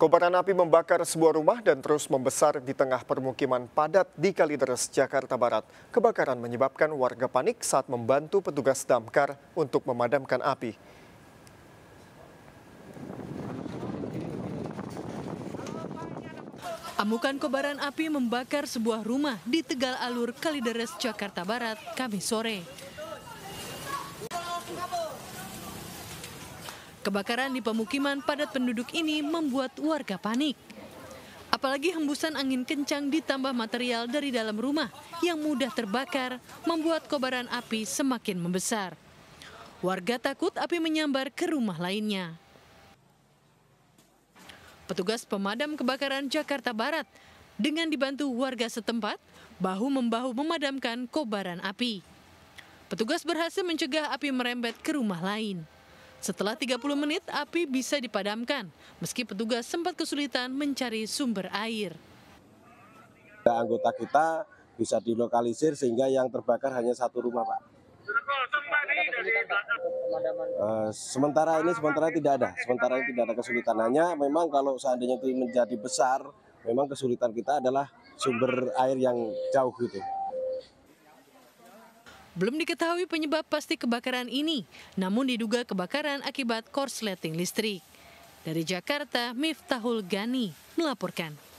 Kobaran api membakar sebuah rumah dan terus membesar di tengah permukiman padat di Kalideres, Jakarta Barat. Kebakaran menyebabkan warga panik saat membantu petugas damkar untuk memadamkan api. Amukan kobaran api membakar sebuah rumah di Tegal Alur, Kalideres, Jakarta Barat, Kamis sore. Kebakaran di pemukiman padat penduduk ini membuat warga panik. Apalagi hembusan angin kencang ditambah material dari dalam rumah yang mudah terbakar membuat kobaran api semakin membesar. Warga takut api menyambar ke rumah lainnya. Petugas pemadam kebakaran Jakarta Barat dengan dibantu warga setempat bahu-membahu memadamkan kobaran api. Petugas berhasil mencegah api merembet ke rumah lain. Setelah 30 menit, api bisa dipadamkan, meski petugas sempat kesulitan mencari sumber air. Nah, anggota kita bisa dilokalisir sehingga yang terbakar hanya satu rumah, Pak. Eh, sementara ini sementara tidak ada, sementara ini tidak ada kesulitan. Hanya memang kalau seandainya itu menjadi besar, memang kesulitan kita adalah sumber air yang jauh gitu. Belum diketahui penyebab pasti kebakaran ini, namun diduga kebakaran akibat korsleting listrik. Dari Jakarta, Miftahul Gani melaporkan.